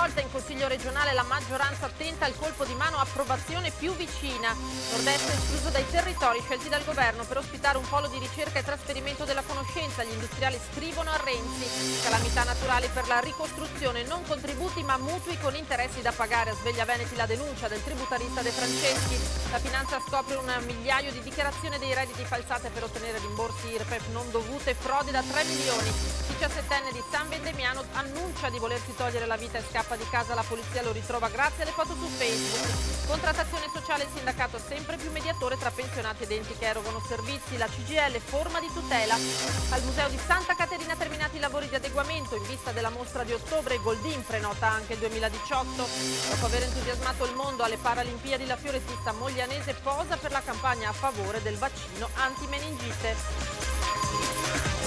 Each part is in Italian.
Stavolta in Consiglio regionale la maggioranza attenta al colpo di mano approvazione più vicina. Nord-Est è escluso dai territori scelti dal governo per ospitare un polo di ricerca e trasferimento della conoscenza. Gli industriali scrivono a Renzi. Calamità naturali per la ricostruzione, non contributi ma mutui con interessi da pagare. A Sveglia Veneti la denuncia del tributarista De Franceschi. La finanza scopre un migliaio di dichiarazioni dei redditi falsate per ottenere rimborsi IRPEF non dovute, frodi da 3 milioni. 17enne di San Vendemiano annuncia di volersi togliere la vita e scappa scappa di casa, la polizia lo ritrova grazie alle foto su Facebook. Contrattazione sociale, il sindacato sempre più mediatore tra pensionati ed enti che erogano servizi, la CGL forma di tutela. Al museo di Santa Caterina terminati i lavori di adeguamento in vista della mostra di ottobre, Goldin prenota anche il 2018. Dopo aver entusiasmato il mondo alle Paralimpiadi, la fiorettista moglianese posa per la campagna a favore del vaccino antimeningite.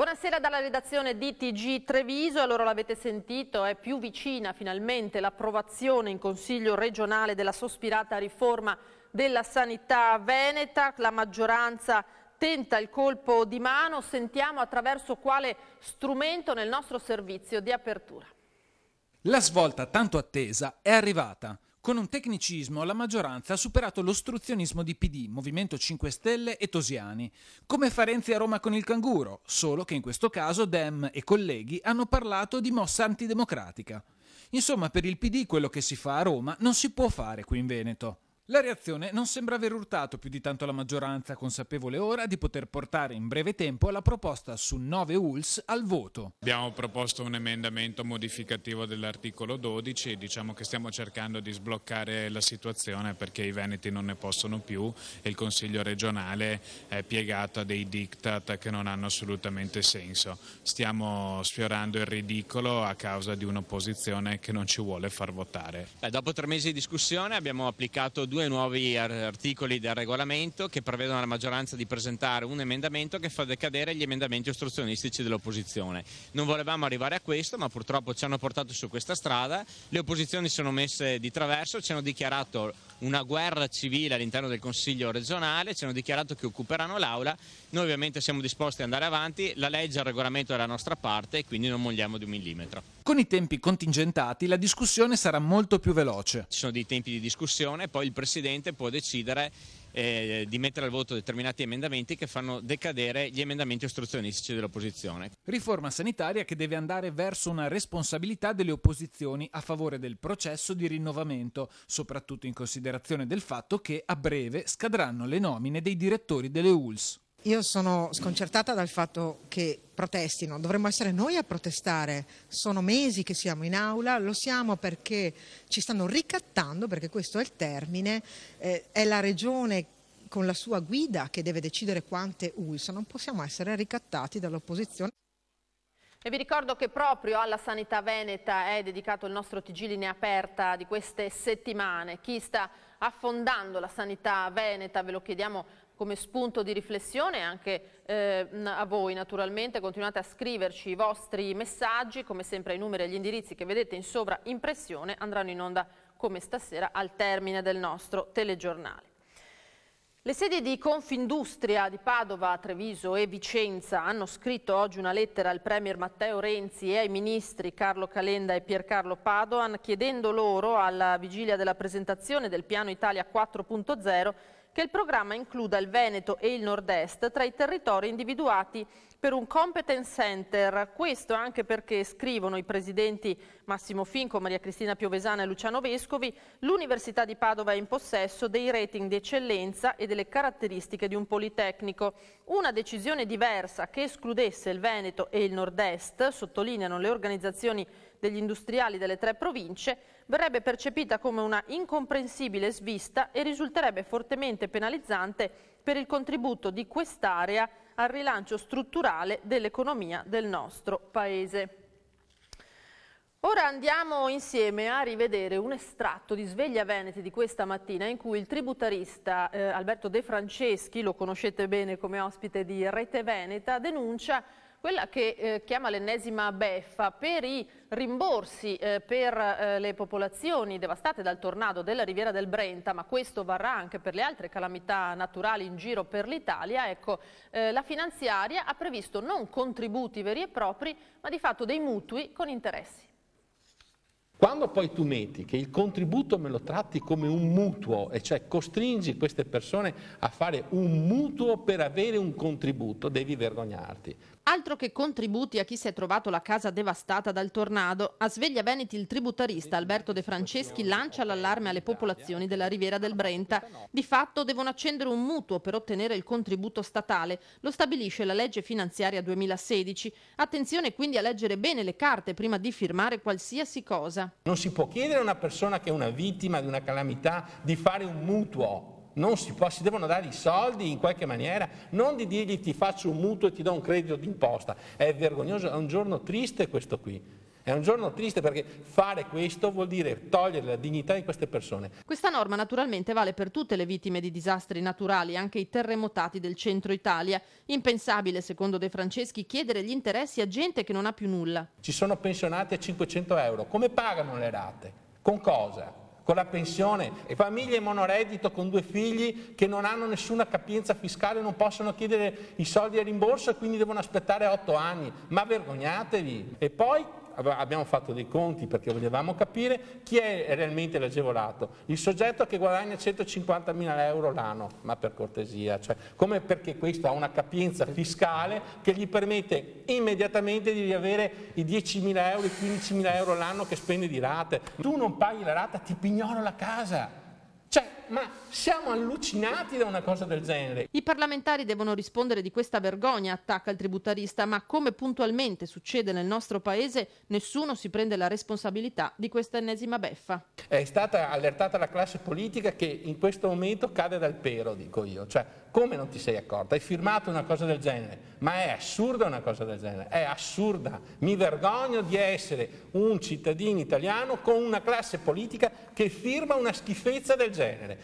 Buonasera dalla redazione di TG Treviso, allora l'avete sentito, è più vicina finalmente l'approvazione in Consiglio regionale della sospirata riforma della sanità veneta, la maggioranza tenta il colpo di mano, sentiamo attraverso quale strumento nel nostro servizio di apertura. La svolta tanto attesa è arrivata. Con un tecnicismo la maggioranza ha superato l'ostruzionismo di PD, Movimento 5 Stelle e Tosiani, come fa Renzi a Roma con il canguro, solo che in questo caso Dem e colleghi hanno parlato di mossa antidemocratica. Insomma, per il PD quello che si fa a Roma non si può fare qui in Veneto. La reazione non sembra aver urtato più di tanto la maggioranza consapevole ora di poter portare in breve tempo la proposta su 9 ULS al voto. Abbiamo proposto un emendamento modificativo dell'articolo 12 e diciamo che stiamo cercando di sbloccare la situazione perché i veneti non ne possono più e il Consiglio regionale è piegato a dei diktat che non hanno assolutamente senso. Stiamo sfiorando il ridicolo a causa di un'opposizione che non ci vuole far votare. Eh, dopo tre mesi di discussione abbiamo applicato due due nuovi articoli del regolamento che prevedono alla maggioranza di presentare un emendamento che fa decadere gli emendamenti ostruzionistici dell'opposizione. Non volevamo arrivare a questo, ma purtroppo ci hanno portato su questa strada. Le opposizioni si sono messe di traverso, ci hanno dichiarato una guerra civile all'interno del Consiglio regionale, ci hanno dichiarato che occuperanno l'aula, noi ovviamente siamo disposti ad andare avanti, la legge e il regolamento è dalla nostra parte e quindi non molliamo di un millimetro. Con i tempi contingentati la discussione sarà molto più veloce. Ci sono dei tempi di discussione, poi il Presidente può decidere eh, di mettere al voto determinati emendamenti che fanno decadere gli emendamenti ostruzionistici dell'opposizione. Riforma sanitaria che deve andare verso una responsabilità delle opposizioni a favore del processo di rinnovamento, soprattutto in considerazione del fatto che a breve scadranno le nomine dei direttori delle ULS. Io sono sconcertata dal fatto che protestino, dovremmo essere noi a protestare, sono mesi che siamo in aula, lo siamo perché ci stanno ricattando, perché questo è il termine, eh, è la regione con la sua guida che deve decidere quante ULSA, non possiamo essere ricattati dall'opposizione. E vi ricordo che proprio alla sanità veneta è dedicato il nostro TG Linea Aperta di queste settimane. Chi sta affondando la sanità veneta, ve lo chiediamo come spunto di riflessione anche eh, a voi naturalmente, continuate a scriverci i vostri messaggi, come sempre i numeri e gli indirizzi che vedete in sovraimpressione andranno in onda come stasera al termine del nostro telegiornale. Le sedi di Confindustria di Padova, Treviso e Vicenza hanno scritto oggi una lettera al Premier Matteo Renzi e ai ministri Carlo Calenda e Piercarlo Padoan chiedendo loro, alla vigilia della presentazione del piano Italia 4.0, che il programma includa il Veneto e il Nord-Est tra i territori individuati per un competence center, questo anche perché scrivono i presidenti Massimo Finco, Maria Cristina Piovesana e Luciano Vescovi, l'Università di Padova è in possesso dei rating di eccellenza e delle caratteristiche di un Politecnico. Una decisione diversa che escludesse il Veneto e il Nord-Est, sottolineano le organizzazioni degli industriali delle tre province, verrebbe percepita come una incomprensibile svista e risulterebbe fortemente penalizzante per il contributo di quest'area al rilancio strutturale dell'economia del nostro Paese. Ora andiamo insieme a rivedere un estratto di Sveglia Veneti di questa mattina in cui il tributarista eh, Alberto De Franceschi, lo conoscete bene come ospite di Rete Veneta, denuncia quella che eh, chiama l'ennesima beffa per i rimborsi eh, per eh, le popolazioni devastate dal tornado della riviera del Brenta, ma questo varrà anche per le altre calamità naturali in giro per l'Italia, ecco, eh, la finanziaria ha previsto non contributi veri e propri, ma di fatto dei mutui con interessi. Quando poi tu metti che il contributo me lo tratti come un mutuo, e cioè costringi queste persone a fare un mutuo per avere un contributo, devi vergognarti. Altro che contributi a chi si è trovato la casa devastata dal tornado, a Sveglia Veneti il tributarista Alberto De Franceschi lancia l'allarme alle popolazioni della Riviera del Brenta. Di fatto devono accendere un mutuo per ottenere il contributo statale, lo stabilisce la legge finanziaria 2016. Attenzione quindi a leggere bene le carte prima di firmare qualsiasi cosa. Non si può chiedere a una persona che è una vittima di una calamità di fare un mutuo non si può, si devono dare i soldi in qualche maniera, non di dirgli ti faccio un mutuo e ti do un credito d'imposta, è vergognoso, è un giorno triste questo qui. È un giorno triste perché fare questo vuol dire togliere la dignità di queste persone. Questa norma naturalmente vale per tutte le vittime di disastri naturali, anche i terremotati del centro Italia. Impensabile, secondo De Franceschi, chiedere gli interessi a gente che non ha più nulla. Ci sono pensionati a 500 euro, come pagano le rate? Con cosa? con la pensione, famiglie monoreddito con due figli che non hanno nessuna capienza fiscale, non possono chiedere i soldi a rimborso e quindi devono aspettare otto anni. Ma vergognatevi! E poi abbiamo fatto dei conti perché volevamo capire chi è realmente l'agevolato. Il soggetto che guadagna 150.000 euro l'anno, ma per cortesia, cioè, come perché questo ha una capienza fiscale che gli permette immediatamente di riavere i 10.000 euro, i 15.000 euro l'anno che spende di rate. Tu non paghi la rata, ti pignoro la casa ma siamo allucinati da una cosa del genere. I parlamentari devono rispondere di questa vergogna, attacca il tributarista, ma come puntualmente succede nel nostro paese, nessuno si prende la responsabilità di questa ennesima beffa. È stata allertata la classe politica che in questo momento cade dal pero, dico io. Cioè, come non ti sei accorta? Hai firmato una cosa del genere, ma è assurda una cosa del genere, è assurda. Mi vergogno di essere un cittadino italiano con una classe politica che firma una schifezza del genere.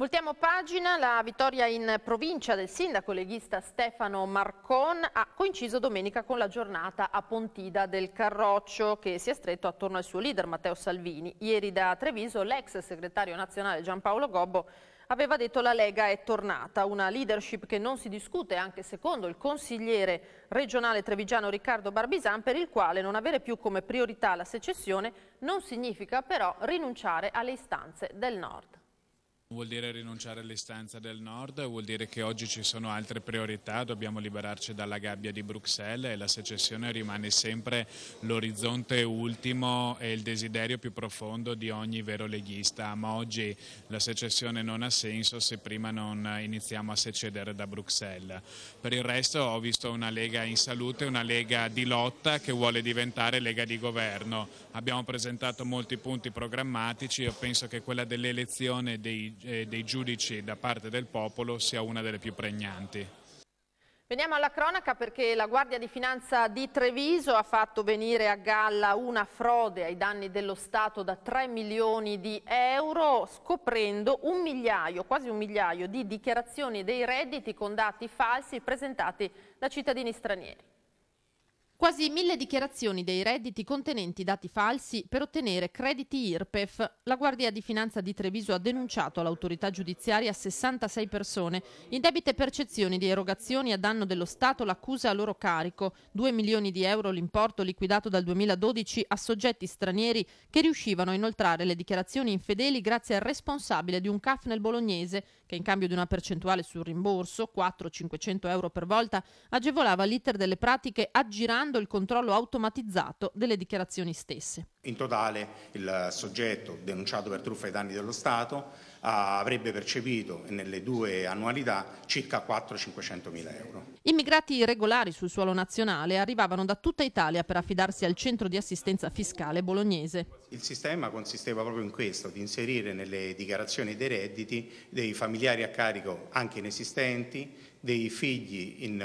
Voltiamo pagina, la vittoria in provincia del sindaco leghista Stefano Marcon ha coinciso domenica con la giornata a Pontida del Carroccio che si è stretto attorno al suo leader Matteo Salvini. Ieri da Treviso l'ex segretario nazionale Giampaolo Gobbo aveva detto la Lega è tornata, una leadership che non si discute anche secondo il consigliere regionale trevigiano Riccardo Barbisan per il quale non avere più come priorità la secessione non significa però rinunciare alle istanze del Nord. Vuol dire rinunciare alle istanze del nord, vuol dire che oggi ci sono altre priorità, dobbiamo liberarci dalla gabbia di Bruxelles e la secessione rimane sempre l'orizzonte ultimo e il desiderio più profondo di ogni vero leghista, ma oggi la secessione non ha senso se prima non iniziamo a secedere da Bruxelles. Per il resto ho visto una Lega in salute, una Lega di lotta che vuole diventare Lega di governo. Abbiamo presentato molti punti programmatici, io penso che quella dell'elezione dei eh, dei giudici da parte del popolo sia una delle più pregnanti. Veniamo alla cronaca perché la Guardia di Finanza di Treviso ha fatto venire a galla una frode ai danni dello Stato da 3 milioni di euro scoprendo un migliaio, quasi un migliaio di dichiarazioni dei redditi con dati falsi presentati da cittadini stranieri. Quasi mille dichiarazioni dei redditi contenenti dati falsi per ottenere crediti IRPEF. La Guardia di Finanza di Treviso ha denunciato all'autorità giudiziaria 66 persone in debite percezioni di erogazioni a danno dello Stato l'accusa a loro carico, 2 milioni di euro l'importo liquidato dal 2012 a soggetti stranieri che riuscivano a inoltrare le dichiarazioni infedeli grazie al responsabile di un CAF nel bolognese che in cambio di una percentuale sul rimborso, 4-500 euro per volta, agevolava l'iter delle pratiche aggirando attivando il controllo automatizzato delle dichiarazioni stesse. In totale il soggetto denunciato per truffa ai danni dello Stato ah, avrebbe percepito nelle due annualità circa 4-500 mila euro. Immigrati irregolari sul suolo nazionale arrivavano da tutta Italia per affidarsi al centro di assistenza fiscale bolognese. Il sistema consisteva proprio in questo, di inserire nelle dichiarazioni dei redditi dei familiari a carico anche inesistenti, dei figli in eh,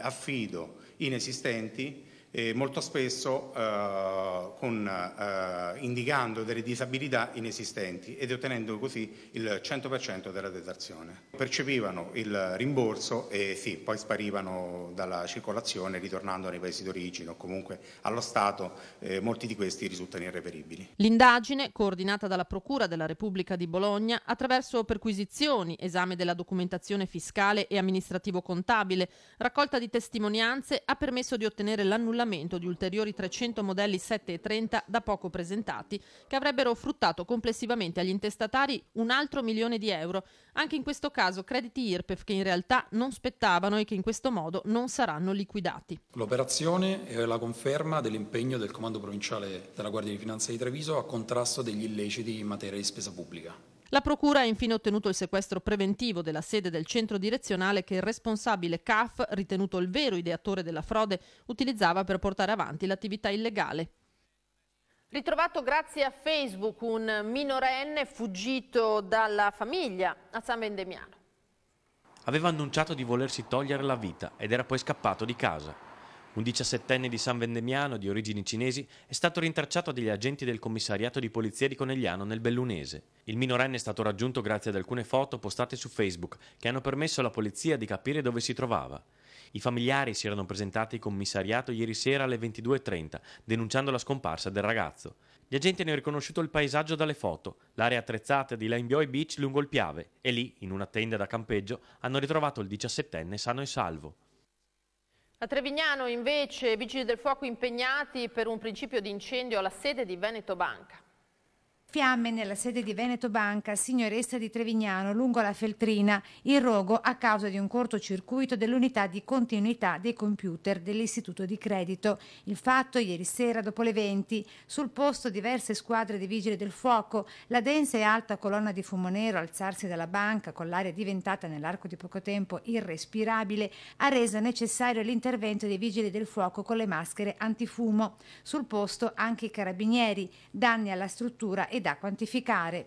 affido inesistenti e molto spesso eh, con, eh, indicando delle disabilità inesistenti ed ottenendo così il 100% della detrazione. Percepivano il rimborso e sì, poi sparivano dalla circolazione ritornando nei paesi d'origine o comunque allo Stato, eh, molti di questi risultano irreperibili. L'indagine, coordinata dalla Procura della Repubblica di Bologna, attraverso perquisizioni, esame della documentazione fiscale e amministrativo-contabile, raccolta di testimonianze, ha permesso di ottenere l'annullamento annullamento di ulteriori 300 modelli 7 e 30 da poco presentati, che avrebbero fruttato complessivamente agli intestatari un altro milione di euro, anche in questo caso crediti IRPEF che in realtà non spettavano e che in questo modo non saranno liquidati. L'operazione è eh, la conferma dell'impegno del Comando Provinciale della Guardia di Finanza di Treviso a contrasto degli illeciti in materia di spesa pubblica. La Procura ha infine ottenuto il sequestro preventivo della sede del centro direzionale che il responsabile CAF, ritenuto il vero ideatore della frode, utilizzava per portare avanti l'attività illegale. Ritrovato grazie a Facebook un minorenne fuggito dalla famiglia a San Vendemiano. Aveva annunciato di volersi togliere la vita ed era poi scappato di casa. Un 17enne di San Vendemiano, di origini cinesi, è stato rintracciato dagli agenti del commissariato di polizia di Conegliano nel Bellunese. Il minorenne è stato raggiunto grazie ad alcune foto postate su Facebook che hanno permesso alla polizia di capire dove si trovava. I familiari si erano presentati al commissariato ieri sera alle 22.30, denunciando la scomparsa del ragazzo. Gli agenti hanno riconosciuto il paesaggio dalle foto, l'area attrezzata di Laimbioi Beach lungo il Piave, e lì, in una tenda da campeggio, hanno ritrovato il 17enne sano e salvo. A Trevignano invece vigili del fuoco impegnati per un principio di incendio alla sede di Veneto Banca. Fiamme nella sede di Veneto Banca, signoressa di Trevignano, lungo la Feltrina, il rogo a causa di un cortocircuito dell'unità di continuità dei computer dell'istituto di credito. Il fatto ieri sera dopo le 20. Sul posto diverse squadre di vigili del fuoco, la densa e alta colonna di fumo nero alzarsi dalla banca con l'aria diventata nell'arco di poco tempo irrespirabile ha reso necessario l'intervento dei vigili del fuoco con le maschere antifumo. Sul posto anche i carabinieri, danni alla struttura e e da quantificare.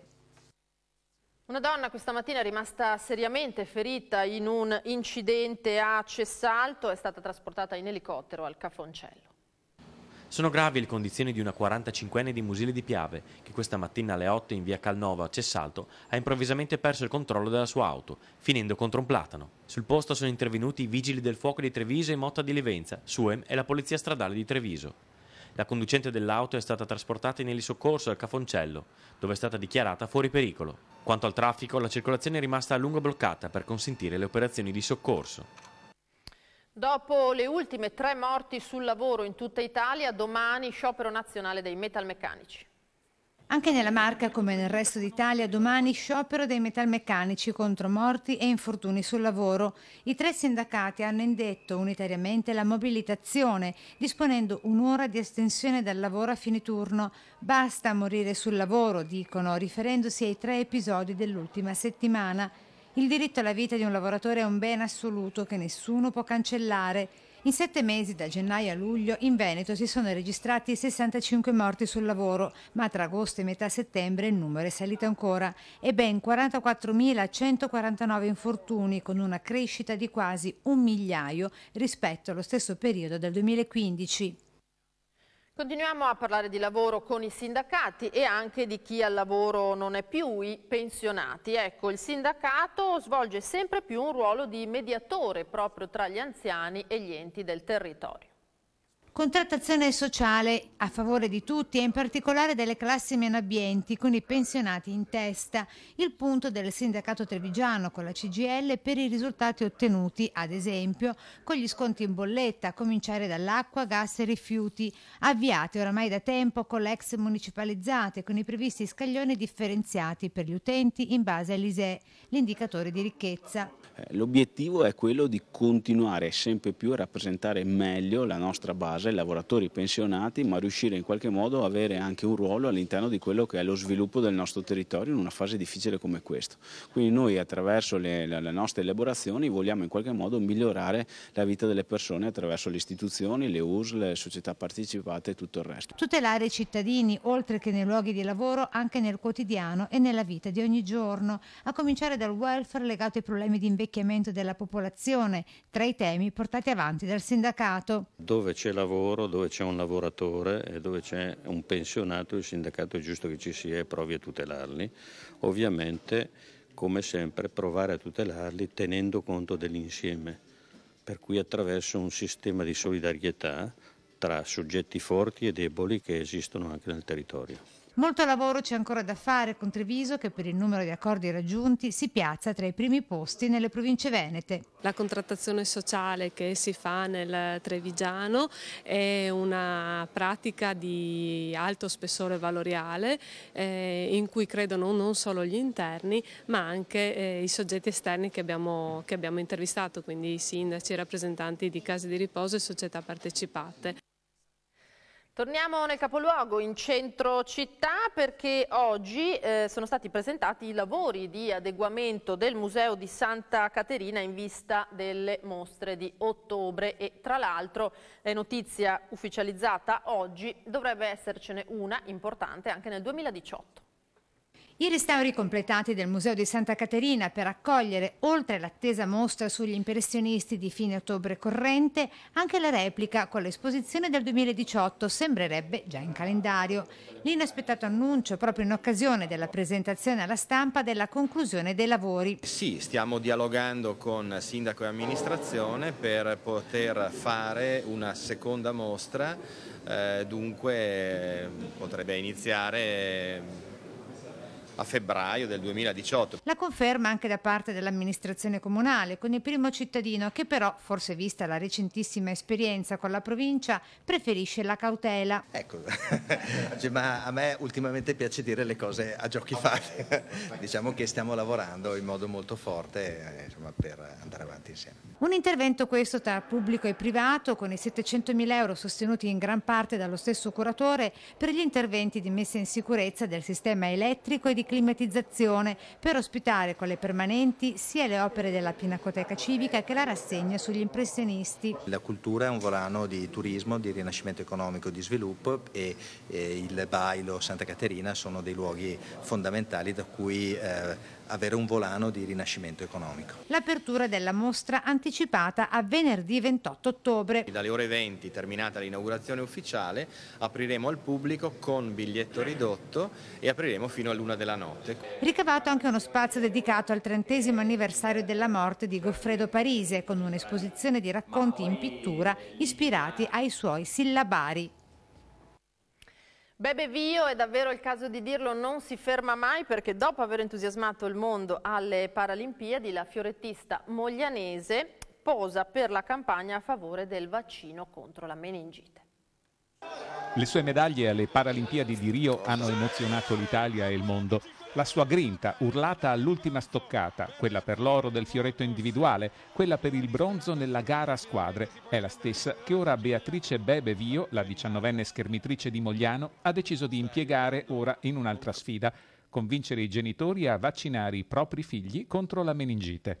Una donna questa mattina è rimasta seriamente ferita in un incidente a Cessalto, è stata trasportata in elicottero al Cafoncello. Sono gravi le condizioni di una 45enne di Musile di Piave, che questa mattina alle 8 in via Calnova a Cessalto ha improvvisamente perso il controllo della sua auto, finendo contro un platano. Sul posto sono intervenuti i vigili del fuoco di Treviso e Motta di Levenza, SUEM e la polizia stradale di Treviso. La conducente dell'auto è stata trasportata in elisoccorso al Cafoncello, dove è stata dichiarata fuori pericolo. Quanto al traffico, la circolazione è rimasta a lungo bloccata per consentire le operazioni di soccorso. Dopo le ultime tre morti sul lavoro in tutta Italia, domani sciopero nazionale dei metalmeccanici. Anche nella Marca, come nel resto d'Italia, domani sciopero dei metalmeccanici contro morti e infortuni sul lavoro. I tre sindacati hanno indetto unitariamente la mobilitazione, disponendo un'ora di estensione dal lavoro a fine turno. Basta morire sul lavoro, dicono, riferendosi ai tre episodi dell'ultima settimana. Il diritto alla vita di un lavoratore è un bene assoluto che nessuno può cancellare. In sette mesi, da gennaio a luglio, in Veneto si sono registrati 65 morti sul lavoro, ma tra agosto e metà settembre il numero è salito ancora e ben 44.149 infortuni, con una crescita di quasi un migliaio rispetto allo stesso periodo del 2015. Continuiamo a parlare di lavoro con i sindacati e anche di chi al lavoro non è più, i pensionati. Ecco, il sindacato svolge sempre più un ruolo di mediatore proprio tra gli anziani e gli enti del territorio. Contrattazione sociale a favore di tutti e in particolare delle classi meno abbienti, con i pensionati in testa, il punto del sindacato trevigiano con la CGL per i risultati ottenuti, ad esempio, con gli sconti in bolletta, a cominciare dall'acqua, gas e rifiuti, avviate oramai da tempo con le ex municipalizzate, con i previsti scaglioni differenziati per gli utenti in base all'ISE, l'indicatore di ricchezza. Eh, l'obiettivo è quello di continuare sempre più a rappresentare meglio la nostra base casa, i lavoratori pensionati, ma riuscire in qualche modo ad avere anche un ruolo all'interno di quello che è lo sviluppo del nostro territorio in una fase difficile come questa. Quindi noi attraverso le, le nostre elaborazioni vogliamo in qualche modo migliorare la vita delle persone attraverso le istituzioni, le USL, le società partecipate e tutto il resto. Tutelare i cittadini, oltre che nei luoghi di lavoro, anche nel quotidiano e nella vita di ogni giorno, a cominciare dal welfare legato ai problemi di invecchiamento della popolazione, tra i temi portati avanti dal sindacato. Dove c'è lavoro lavoro dove c'è un lavoratore e dove c'è un pensionato, il sindacato è giusto che ci sia e provi a tutelarli. Ovviamente, come sempre, provare a tutelarli tenendo conto dell'insieme, per cui attraverso un sistema di solidarietà tra soggetti forti e deboli che esistono anche nel territorio. Molto lavoro c'è ancora da fare con Treviso che per il numero di accordi raggiunti si piazza tra i primi posti nelle province venete. La contrattazione sociale che si fa nel Trevigiano è una pratica di alto spessore valoriale eh, in cui credono non solo gli interni ma anche eh, i soggetti esterni che abbiamo, che abbiamo intervistato, quindi i sindaci, i rappresentanti di case di riposo e società partecipate. Torniamo nel capoluogo, in centro città, perché oggi eh, sono stati presentati i lavori di adeguamento del Museo di Santa Caterina in vista delle mostre di ottobre e tra l'altro è notizia ufficializzata oggi, dovrebbe essercene una importante anche nel 2018. I restauri completati del Museo di Santa Caterina per accogliere, oltre l'attesa mostra sugli impressionisti di fine ottobre corrente, anche la replica con l'esposizione del 2018 sembrerebbe già in calendario. L'inaspettato annuncio proprio in occasione della presentazione alla stampa della conclusione dei lavori. Sì, stiamo dialogando con sindaco e amministrazione per poter fare una seconda mostra, eh, dunque eh, potrebbe iniziare a febbraio del 2018. La conferma anche da parte dell'amministrazione comunale con il primo cittadino che però, forse vista la recentissima esperienza con la provincia, preferisce la cautela. Ecco, cioè, ma a me ultimamente piace dire le cose a giochi fatti. diciamo che stiamo lavorando in modo molto forte eh, insomma, per andare avanti insieme. Un intervento questo tra pubblico e privato con i 700.000 euro sostenuti in gran parte dallo stesso curatore per gli interventi di messa in sicurezza del sistema elettrico e di di climatizzazione per ospitare con le permanenti sia le opere della Pinacoteca Civica che la rassegna sugli impressionisti. La cultura è un volano di turismo, di rinascimento economico, e di sviluppo e, e eh, il Bailo, Santa Caterina sono dei luoghi fondamentali da cui eh, avere un volano di rinascimento economico. L'apertura della mostra anticipata a venerdì 28 ottobre. Dalle ore 20, terminata l'inaugurazione ufficiale, apriremo al pubblico con biglietto ridotto e apriremo fino all'una della della notte. Ricavato anche uno spazio dedicato al trentesimo anniversario della morte di Goffredo Parise, con un'esposizione di racconti in pittura ispirati ai suoi sillabari. Bebe Vio, è davvero il caso di dirlo, non si ferma mai perché dopo aver entusiasmato il mondo alle Paralimpiadi, la fiorettista moglianese posa per la campagna a favore del vaccino contro la meningite. Le sue medaglie alle Paralimpiadi di Rio hanno emozionato l'Italia e il mondo. La sua grinta, urlata all'ultima stoccata, quella per l'oro del fioretto individuale, quella per il bronzo nella gara a squadre, è la stessa che ora Beatrice Bebe Vio, la diciannovenne schermitrice di Mogliano, ha deciso di impiegare ora in un'altra sfida, convincere i genitori a vaccinare i propri figli contro la meningite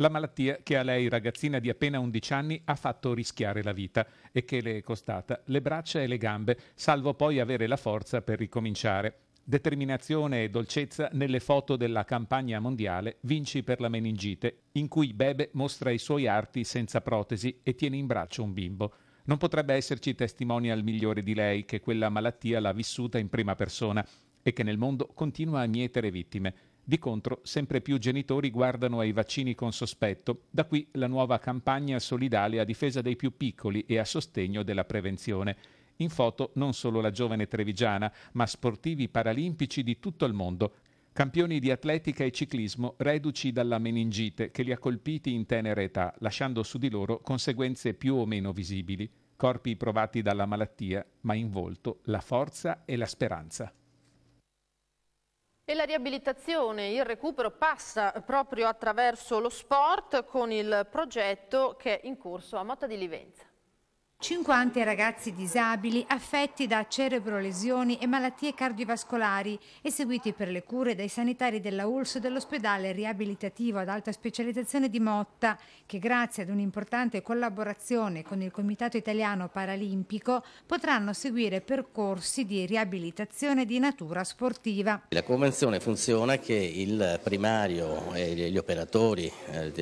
la malattia che a lei, ragazzina di appena 11 anni, ha fatto rischiare la vita e che le è costata le braccia e le gambe, salvo poi avere la forza per ricominciare. Determinazione e dolcezza nelle foto della campagna mondiale Vinci per la meningite, in cui Bebe mostra i suoi arti senza protesi e tiene in braccio un bimbo. Non potrebbe esserci testimonial migliore di lei che quella malattia l'ha vissuta in prima persona e che nel mondo continua a mietere vittime. Di contro, sempre più genitori guardano ai vaccini con sospetto, da qui la nuova campagna solidale a difesa dei più piccoli e a sostegno della prevenzione. In foto non solo la giovane trevigiana, ma sportivi paralimpici di tutto il mondo, campioni di atletica e ciclismo reduci dalla meningite che li ha colpiti in tenera età, lasciando su di loro conseguenze più o meno visibili, corpi provati dalla malattia, ma in volto la forza e la speranza. E la riabilitazione, il recupero passa proprio attraverso lo sport con il progetto che è in corso a Motta di Livenza. 50 ragazzi disabili affetti da cerebrolesioni e malattie cardiovascolari eseguiti per le cure dai sanitari della ULS dell'ospedale riabilitativo ad alta specializzazione di Motta che grazie ad un'importante collaborazione con il Comitato Italiano Paralimpico potranno seguire percorsi di riabilitazione di natura sportiva. La convenzione funziona che il primario e gli operatori eh,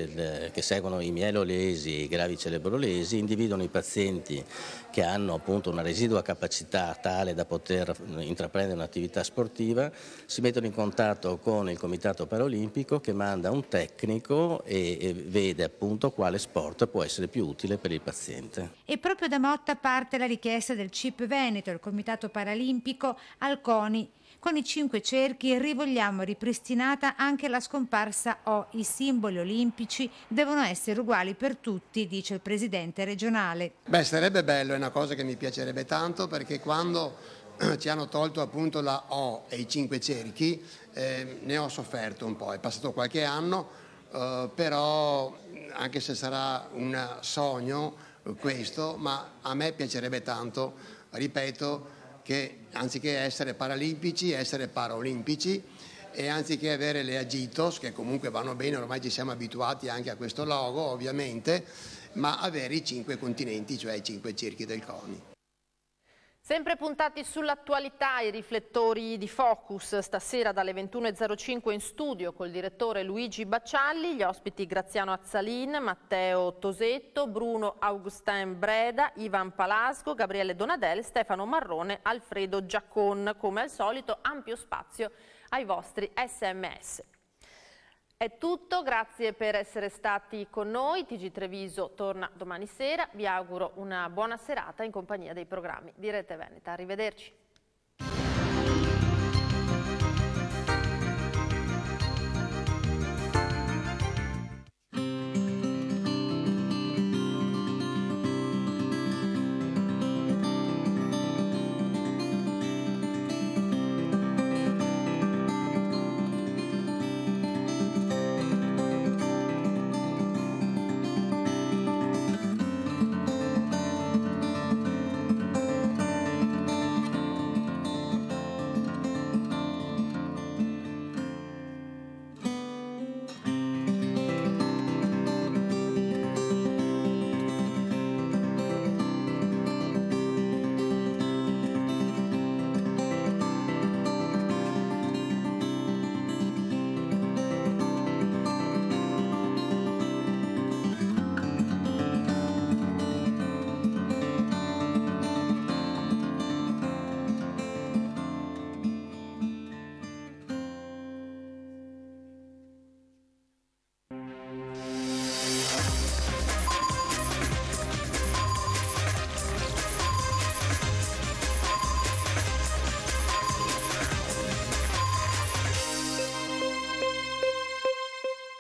che seguono i mielolesi, i gravi cerebrolesi individuano i pazienti studenti che hanno appunto una residua capacità tale da poter intraprendere un'attività sportiva, si mettono in contatto con il Comitato Paralimpico che manda un tecnico e, e vede appunto quale sport può essere più utile per il paziente. E proprio da Motta parte la richiesta del CIP Veneto, il Comitato Paralimpico, al CONI con i cinque cerchi rivogliamo ripristinata anche la scomparsa O. I simboli olimpici devono essere uguali per tutti, dice il presidente regionale. Beh, sarebbe bello, è una cosa che mi piacerebbe tanto perché quando eh, ci hanno tolto appunto la O e i cinque cerchi, eh, ne ho sofferto un po', è passato qualche anno, eh, però anche se sarà un sogno eh, questo, ma a me piacerebbe tanto, ripeto, che anziché essere paralimpici, essere paraolimpici e anziché avere le agitos, che comunque vanno bene, ormai ci siamo abituati anche a questo logo ovviamente, ma avere i cinque continenti, cioè i cinque cerchi del CONI. Sempre puntati sull'attualità i riflettori di Focus, stasera dalle 21.05 in studio col direttore Luigi Baccialli, gli ospiti Graziano Azzalin, Matteo Tosetto, Bruno Augustin Breda, Ivan Palasco, Gabriele Donadel, Stefano Marrone, Alfredo Giacon. Come al solito ampio spazio ai vostri sms. È tutto, grazie per essere stati con noi. TG Treviso torna domani sera. Vi auguro una buona serata in compagnia dei programmi di Rete Veneta. Arrivederci.